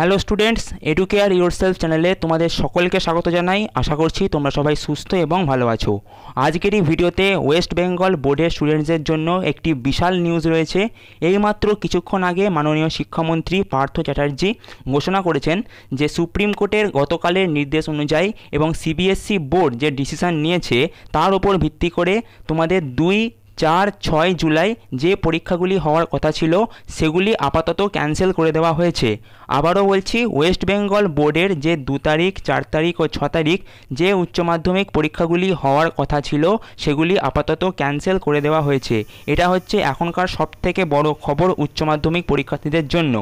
hello students Educare yourself চ্যানেলে তোমাদের সকলকে স্বাগত জানাই আশা করছি তোমরা সবাই সুস্থ এবং ভালো আছো আজকের এই ভিডিওতে ওয়েস্ট বেঙ্গল বোর্ডের স্টুডেন্টসদের জন্য একটি বিশাল নিউজ রয়েছে এইমাত্র কিছুক্ষণ আগে মাননীয় শিক্ষামন্ত্রী পার্থ চ্যাটার্জি ঘোষণা করেছেন যে সুপ্রিম কোর্টের গতকালের নির্দেশ অনুযায়ী এবং সিবিএসসি বোর্ড e যে ডিসিশন নিয়েছে তার ওপর ভিত্তি করে তোমাদের দুই চার ছয় জুলাই যে পরীক্ষাগুলি হওয়ার কথা ছিল সেগুলি আপাতত ক্যান্সেল করে দেওয়া হয়েছে আবারও বলছি ওয়েস্ট বেঙ্গল বোর্ডের যে দু তারিখ চার তারিখ ও ছ তারিখ যে উচ্চ মাধ্যমিক পরীক্ষাগুলি হওয়ার কথা ছিল সেগুলি আপাতত ক্যান্সেল করে দেওয়া হয়েছে এটা হচ্ছে এখনকার সবথেকে বড় খবর উচ্চ মাধ্যমিক পরীক্ষার্থীদের জন্য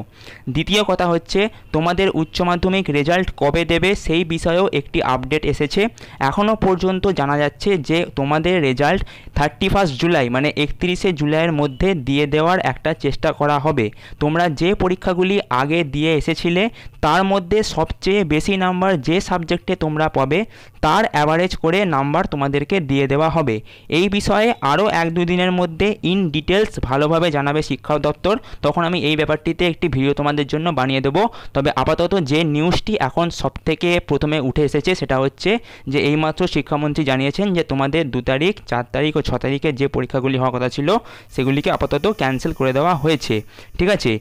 দ্বিতীয় কথা হচ্ছে তোমাদের উচ্চ মাধ্যমিক রেজাল্ট কবে দেবে সেই বিষয়েও একটি আপডেট এসেছে এখনও পর্যন্ত জানা যাচ্ছে যে তোমাদের রেজাল্ট থার্টি ফার্স্ট জুলাই মানে একত্রিশে জুলাইয়ের মধ্যে দিয়ে দেওয়ার একটা চেষ্টা করা হবে তোমরা যে পরীক্ষাগুলি আগে দিয়ে এসেছিলে তার মধ্যে সবচেয়ে বেশি নাম্বার যে সাবজেক্টে তোমরা পাবে তার অ্যাভারেজ করে নাম্বার তোমাদেরকে দিয়ে দেওয়া হবে এই বিষয়ে আরও এক দুদিনের মধ্যে ইন ডিটেলস ভালোভাবে জানাবে শিক্ষা দপ্তর তখন আমি এই ব্যাপারটিতে একটি ভিডিও তোমাদের জন্য বানিয়ে দেবো তবে আপাতত যে নিউজটি এখন সবথেকে প্রথমে উঠে এসেছে সেটা হচ্ছে যে এইমাত্র শিক্ষামন্ত্রী জানিয়েছেন যে তোমাদের দু তারিখ চার তারিখ ও ছ তারিখের যে পরীক্ষা পরীক্ষাগুলি হওয়ার কথা ছিল সেগুলিকে আপাতত ক্যান্সেল করে দেওয়া হয়েছে ঠিক আছে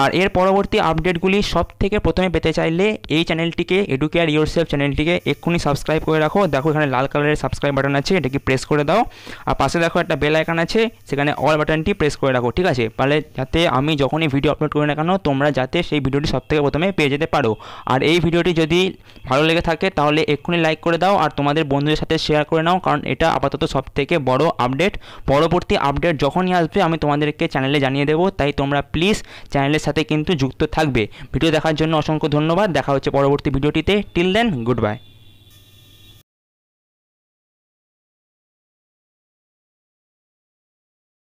আর এর পরবর্তী আপডেটগুলি সব থেকে প্রথমে পেতে চাইলে এই চ্যানেলটিকে এডুকেয়ার সেফ চ্যানেলটিকে এক্ষুনি সাবস্ক্রাইব করে রাখো দেখো এখানে লাল কালারের সাবস্ক্রাইব বাটন আছে এটাকে প্রেস করে দাও আর পাশে দেখো একটা বেল আইকন আছে সেখানে অল বাটনটি প্রেস করে রাখো ঠিক আছে তাহলে যাতে আমি যখনই ভিডিও আপলোড করি না কেন তোমরা যাতে সেই ভিডিওটি সব থেকে প্রথমে পেয়ে যেতে পারো আর এই ভিডিওটি যদি ভালো লেগে থাকে তাহলে এক্ষুনি লাইক করে দাও আর তোমাদের বন্ধুদের সাথে শেয়ার করে নাও কারণ এটা আপাতত সব থেকে বড় আপডেট পরবর্তী আপডেট যখনই আসবে আমি তোমাদেরকে চ্যানেলে জানিয়ে দেবো তাই তোমরা প্লিজ চ্যানেল চ্যানেলের সাথে কিন্তু যুক্ত থাকবে ভিডিও দেখার জন্য অসংখ্য ধন্যবাদ দেখা হচ্ছে পরবর্তী ভিডিওটিতে টিল দেন গুড বাই